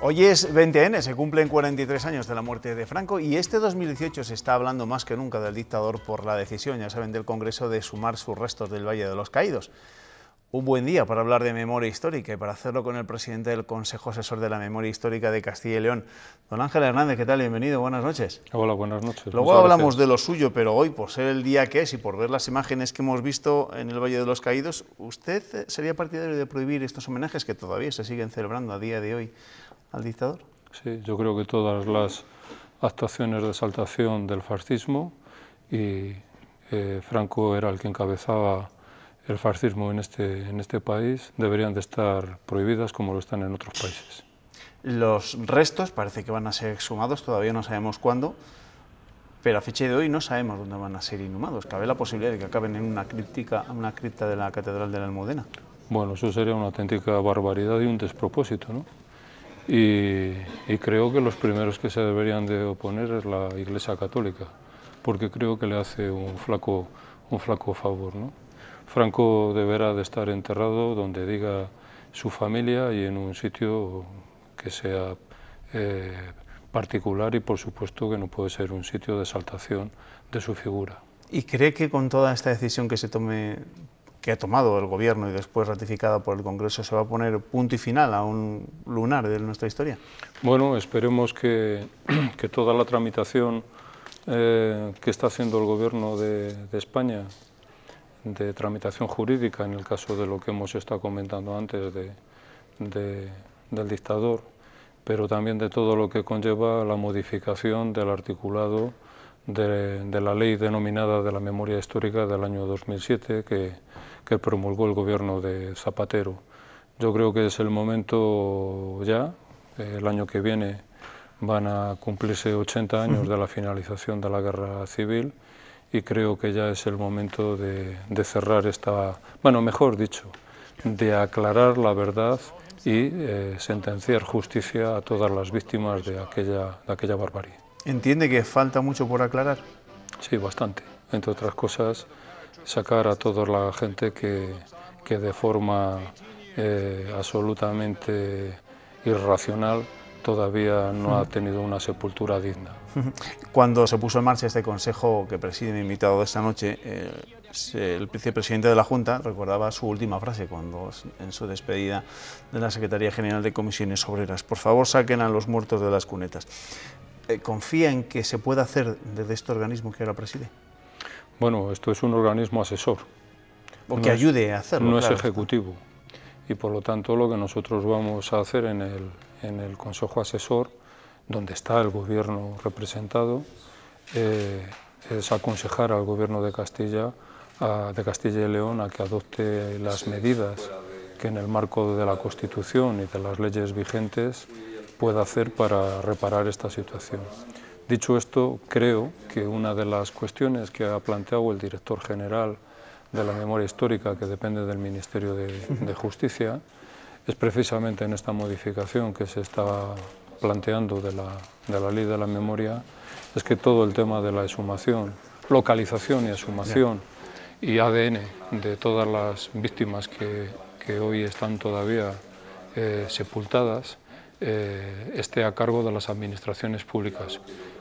Hoy es 20N, se cumplen 43 años de la muerte de Franco y este 2018 se está hablando más que nunca del dictador por la decisión, ya saben, del Congreso de sumar sus restos del Valle de los Caídos. Un buen día para hablar de memoria histórica y para hacerlo con el presidente del Consejo Asesor de la Memoria Histórica de Castilla y León, don Ángel Hernández, ¿qué tal? Bienvenido, buenas noches. Hola, buenas noches. Luego hablamos de lo suyo, pero hoy, por ser el día que es y por ver las imágenes que hemos visto en el Valle de los Caídos, ¿usted sería partidario de prohibir estos homenajes que todavía se siguen celebrando a día de hoy al dictador? Sí, yo creo que todas las actuaciones de exaltación del fascismo y eh, Franco era el que encabezaba el fascismo en este, en este país, deberían de estar prohibidas como lo están en otros países. Los restos parece que van a ser exhumados, todavía no sabemos cuándo, pero a fecha de hoy no sabemos dónde van a ser inhumados. Cabe la posibilidad de que acaben en una, una cripta de la Catedral de la Almudena. Bueno, eso sería una auténtica barbaridad y un despropósito, ¿no? Y, creo que los primeros que se deberían de oponer es la Iglesia Católica, porque creo que le hace un flaco, un flaco favor. ¿no? Franco deberá de estar enterrado donde diga su familia y en un sitio que sea eh, particular y por supuesto que no puede ser un sitio de exaltación de su figura. ¿Y cree que con toda esta decisión que se tome que ha tomado el Gobierno y después ratificada por el Congreso, se va a poner punto y final a un lunar de nuestra historia? Bueno, esperemos que, toda la tramitación eh, que está haciendo el Gobierno de, España de tramitación jurídica, en el caso de lo que hemos estado comentando antes del dictador, pero también de todo lo que conlleva la modificación del articulado de, la ley denominada de la memoria histórica del año 2007 que, promulgó el gobierno de Zapatero. Yo creo que es el momento ya, el año que viene van a cumplirse 80 años de la finalización de la guerra civil y creo que ya es el momento de, cerrar esta, bueno, mejor dicho, de aclarar la verdad y eh, sentenciar justicia a todas las víctimas de aquella, de aquella barbarie. ¿Entiende que falta mucho por aclarar? Sí, bastante. Entre otras cosas, sacar a toda la gente que, que de forma eh, absolutamente irracional todavía no ha tenido una sepultura digna. Cuando se puso en marcha este consejo que preside mi invitado de esta noche, eh, el vicepresidente de la Junta recordaba su última frase cuando en su despedida de la Secretaría General de Comisiones Obreras, por favor saquen a los muertos de las cunetas. Eh, confía en que se pueda hacer desde este organismo que ahora preside? Bueno, esto es un organismo asesor. O que ayude a hacerlo. No es ejecutivo. Y por lo tanto, lo que nosotros vamos a hacer en el, Consejo Asesor, donde está el gobierno representado, eh, es aconsejar al gobierno de Castilla, de Castilla y León a que adopte las medidas que en el marco de la Constitución y de las leyes vigentes pueda hacer para reparar esta situación. Dicho esto, creo que una de las cuestiones que ha planteado el director general de la memoria histórica, que depende del Ministerio de, Justicia, es precisamente en esta modificación que se está planteando de la, ley de la memoria, es que todo el tema de la exhumación, localización y exhumación y ADN de todas las víctimas que, hoy están todavía eh, sepultadas, eh, esté a cargo de las administraciones públicas,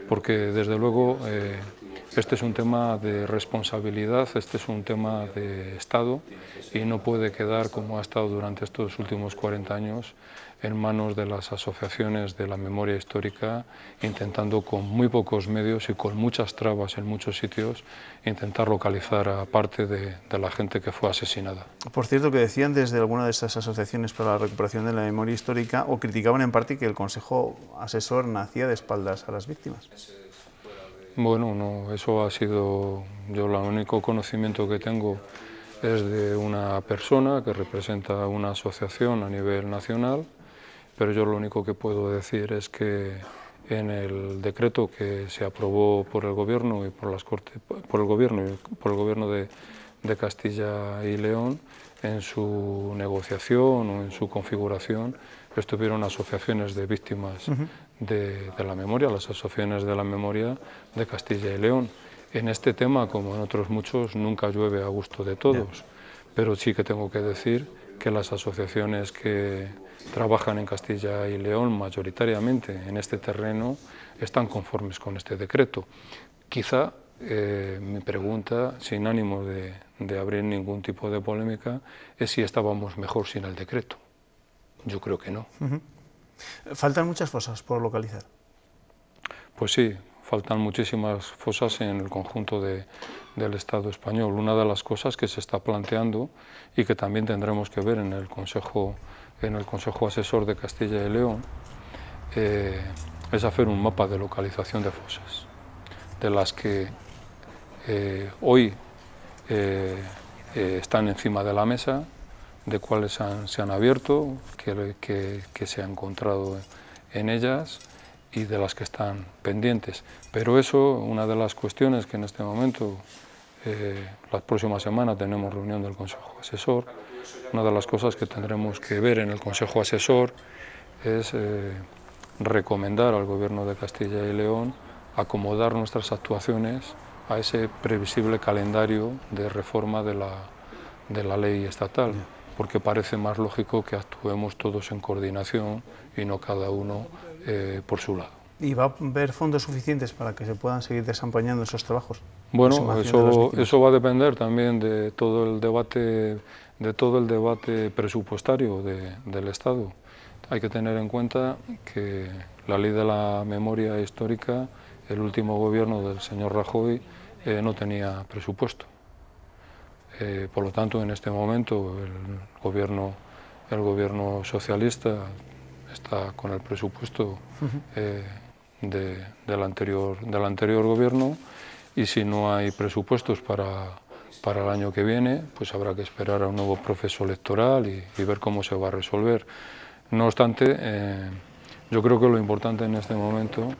porque desde luego eh, este es un tema de responsabilidad, este es un tema de Estado y no puede quedar como ha estado durante estos últimos 40 años en manos de las asociaciones de la memoria histórica, intentando con muy pocos medios y con muchas trabas en muchos sitios intentar localizar a parte de, la gente que fue asesinada. Por cierto, que decían desde alguna de estas asociaciones para la recuperación de la memoria histórica o criticaban en parte que el Consejo Asesor nacía de espaldas a las víctimas. Bueno, no, eso ha sido, yo el único conocimiento que tengo es de una persona que representa una asociación a nivel nacional, pero yo lo único que puedo decir es que en el decreto que se aprobó por el gobierno y por las cortes, por el gobierno por el gobierno de, Castilla y León, en su negociación o en su configuración estuvieron asociaciones de víctimas de, la memoria, las asociaciones de la memoria de Castilla y León. En este tema, como en otros muchos, nunca llueve a gusto de todos, pero sí que tengo que decir que las asociaciones que trabajan en Castilla y León mayoritariamente en este terreno están conformes con este decreto. Quizá eh, mi pregunta, sin ánimo de, abrir ningún tipo de polémica, es si estábamos mejor sin el decreto. Yo creo que no. Faltan muchas fosas por localizar. Pues sí, faltan muchísimas fosas en el conjunto del Estado español. Una de las cosas que se está planteando y que también tendremos que ver en el Consejo, en el Consejo Asesor de Castilla y León eh, es hacer un mapa de localización de fosas, de las que eh, hoy eh, están encima de la mesa de cuáles se han abierto, qué se ha encontrado en ellas y de las que están pendientes. Pero eso, una de las cuestiones que en este momento, eh, las próximas semanas tenemos reunión del Consejo Asesor, una de las cosas que tendremos que ver en el Consejo Asesor es eh, recomendar al Gobierno de Castilla y León acomodar nuestras actuaciones a ese previsible calendario de reforma de la, de la ley estatal porque parece más lógico que actuemos todos en coordinación y no cada uno eh, por su lado. ¿Y va a haber fondos suficientes para que se puedan seguir desempeñando esos trabajos? Bueno, eso, eso va a depender también de todo el debate, de todo el debate presupuestario del Estado. Hay que tener en cuenta que la ley de la memoria histórica, el último gobierno del señor Rajoy, eh, no tenía presupuesto. Eh, por lo tanto, en este momento el gobierno, el gobierno socialista está con el presupuesto eh, del, anterior, del anterior gobierno y si no hay presupuestos para, para el año que viene, pues habrá que esperar a un nuevo proceso electoral y, ver cómo se va a resolver. No obstante, eh, yo creo que lo importante en este momento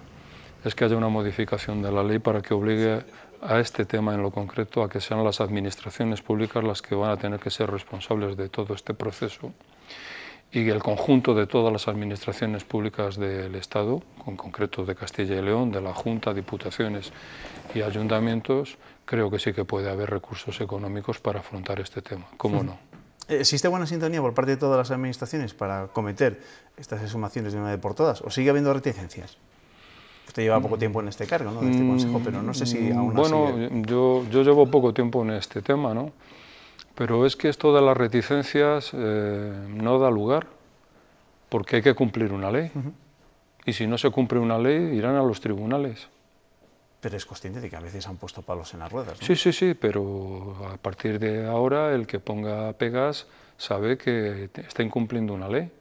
es que haya una modificación de la ley para que obligue a este tema en lo concreto, a que sean las administraciones públicas las que van a tener que ser responsables de todo este proceso y el conjunto de todas las administraciones públicas del Estado, en concreto de Castilla y León, de la Junta, Diputaciones y Ayuntamientos, creo que sí que puede haber recursos económicos para afrontar este tema. ¿Cómo no? ¿Existe buena sintonía por parte de todas las administraciones para cometer estas exhumaciones de una vez por todas? ¿O sigue habiendo reticencias? Usted lleva poco mm. tiempo en este cargo, ¿no? este consejo, pero no sé si mm, aún Bueno, así... yo, yo llevo poco tiempo en este tema, ¿no? Pero es que esto de las reticencias eh, no da lugar, porque hay que cumplir una ley. Y si no se cumple una ley, irán a los tribunales. Pero es consciente de que a veces han puesto palos en las ruedas. ¿no? Sí, sí, sí, pero a partir de ahora el que ponga pegas sabe que está incumpliendo una ley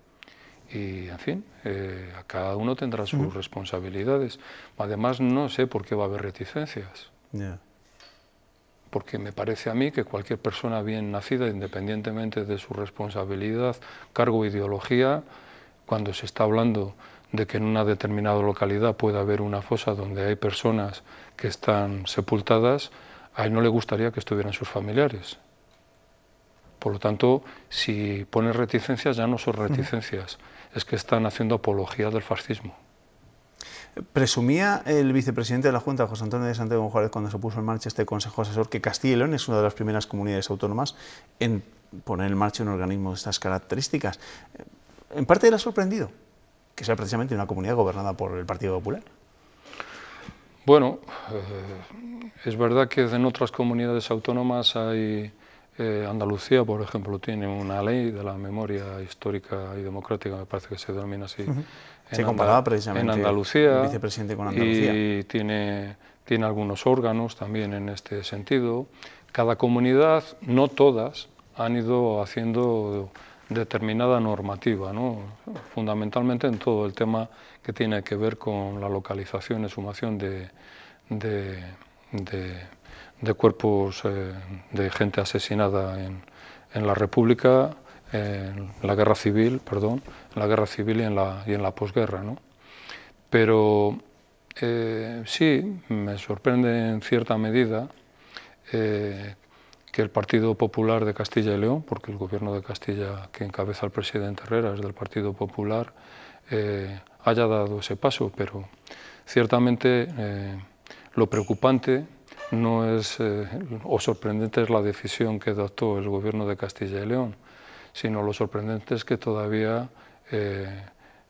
y, en fin, eh, cada uno tendrá sus responsabilidades. Además, no sé por qué va a haber reticencias. Porque me parece a mí que cualquier persona bien nacida, independientemente de su responsabilidad, cargo, ideología, cuando se está hablando de que en una determinada localidad puede haber una fosa donde hay personas que están sepultadas, a él no le gustaría que estuvieran sus familiares. Por lo tanto, si ponen reticencias, ya no son reticencias, es que están haciendo apología del fascismo. Presumía el vicepresidente de la Junta, José Antonio de Santiago Juárez, cuando se puso en marcha este Consejo Asesor, que Castilla y León es una de las primeras comunidades autónomas en poner en marcha un organismo de estas características. Eh, en parte era sorprendido que sea precisamente una comunidad gobernada por el Partido Popular. Bueno, eh, es verdad que en otras comunidades autónomas hay eh, Andalucía, por ejemplo, tiene una ley de la memoria histórica y democrática, me parece que se denomina así. Se comparaba precisamente en Andalucía, vicepresidente con Andalucía. Y tiene, tiene algunos órganos también en este sentido. Cada comunidad, no todas, han ido haciendo determinada normativa, ¿no? fundamentalmente en todo el tema que tiene que ver con la localización y sumación de de cuerpos eh, de gente asesinada en, la República, en la guerra civil, perdón, en la guerra civil y en la, posguerra. ¿no? Pero eh, sí, me sorprende en cierta medida eh, que el Partido Popular de Castilla y León, porque el gobierno de Castilla que encabeza el presidente Herrera es del Partido Popular, haya dado ese paso, pero ciertamente lo preocupante no es eh, o sorprendente es la decisión que adoptó el gobierno de Castilla y León, sino lo sorprendente es que todavía eh,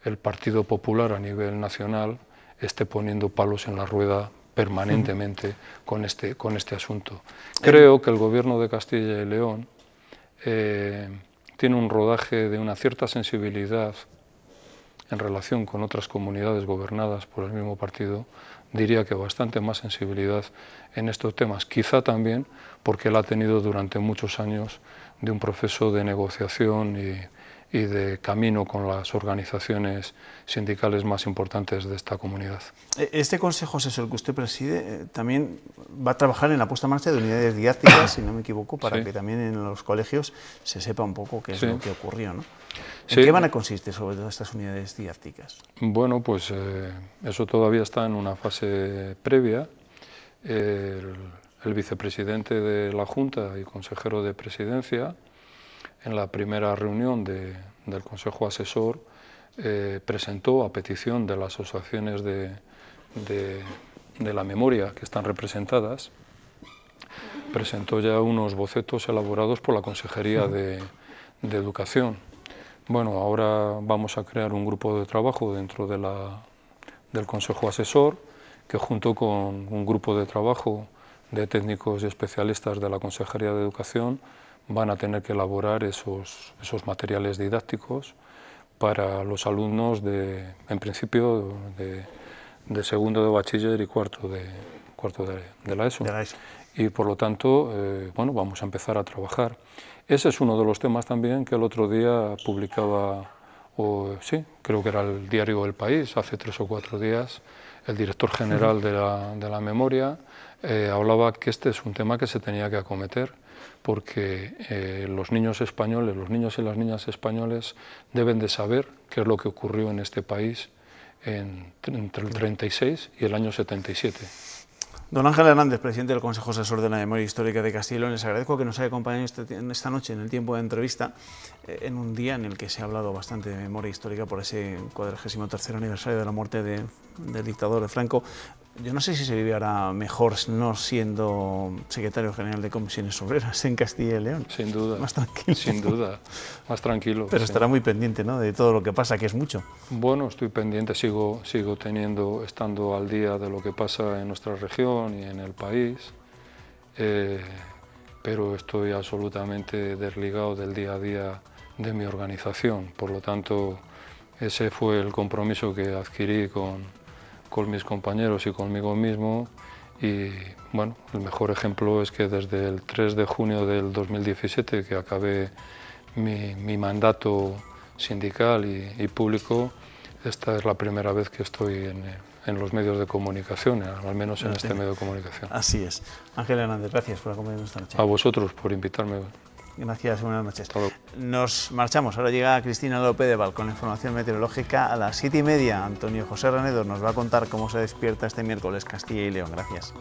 el Partido Popular a nivel nacional esté poniendo palos en la rueda permanentemente con este, con este asunto. Creo que el gobierno de Castilla y León eh, tiene un rodaje de una cierta sensibilidad en relación con otras comunidades gobernadas por el mismo partido, diría que bastante más sensibilidad en estos temas, quizá también porque él ha tenido durante muchos años de un proceso de negociación y y de camino con las organizaciones sindicales más importantes de esta comunidad. E, este Consejo Asesor que usted preside eh, también va a trabajar en la puesta en marcha de unidades didácticas, si no me equivoco, para que también en los colegios se sepa un poco qué es lo que ocurrió. ¿no? ¿En qué van a consistir sobre todo estas unidades didácticas? Bueno, pues eh, eso todavía está en una fase previa. El, el vicepresidente de la Junta y consejero de Presidencia en la primera reunión del Consejo Asesor, eh, presentó a petición de las asociaciones de, de, la memoria que están representadas, presentó ya unos bocetos elaborados por la Consejería de, de, Educación. Bueno, ahora vamos a crear un grupo de trabajo dentro de la, del Consejo Asesor, que junto con un grupo de trabajo de técnicos y especialistas de la Consejería de Educación van a tener que elaborar esos, esos materiales didácticos para los alumnos, de, en principio, de, segundo de bachiller y cuarto de, cuarto de, la ESO. Y por lo tanto, eh, bueno, vamos a empezar a trabajar. Ese es uno de los temas también que el otro día publicaba, o, sí, creo que era el diario El País, hace tres o cuatro días, el director general de la, memoria eh, hablaba que este es un tema que se tenía que acometer porque eh, los niños españoles, los niños y las niñas españoles deben de saber qué es lo que ocurrió en este país entre el 36 y el año 77. Don Ángel Hernández, presidente del Consejo Asesor de la Memoria Histórica de Castilla les agradezco que nos haya acompañado este esta noche en el tiempo de entrevista, eh, en un día en el que se ha hablado bastante de memoria histórica por ese 43 aniversario de la muerte del dictador de Franco. Yo no sé si se vive ahora mejor no siendo secretario general de comisiones obreras en Castilla y León. Sin duda. Más tranquilo. Sin duda, más tranquilo. Pero estará muy pendiente ¿no? de todo lo que pasa, que es mucho. Bueno, estoy pendiente, sigo, sigo teniendo, estando al día de lo que pasa en nuestra región y en el país, eh, pero estoy absolutamente desligado del día a día de mi organización. Por lo tanto, ese fue el compromiso que adquirí con con mis compañeros y conmigo mismo. Y bueno, el mejor ejemplo es que desde el 3 de junio del 2017, que acabé mi, mi mandato sindical y, público, esta es la primera vez que estoy en, en los medios de comunicación, al menos en este medio de comunicación. Así es. Ángel Hernández, gracias por acompañarnos esta noche. A vosotros por invitarme. Gracias, buenas noches. Nos marchamos. Ahora llega Cristina López de Val con información meteorológica a las siete y media. Antonio José Renedo nos va a contar cómo se despierta este miércoles Castilla y León. Gracias.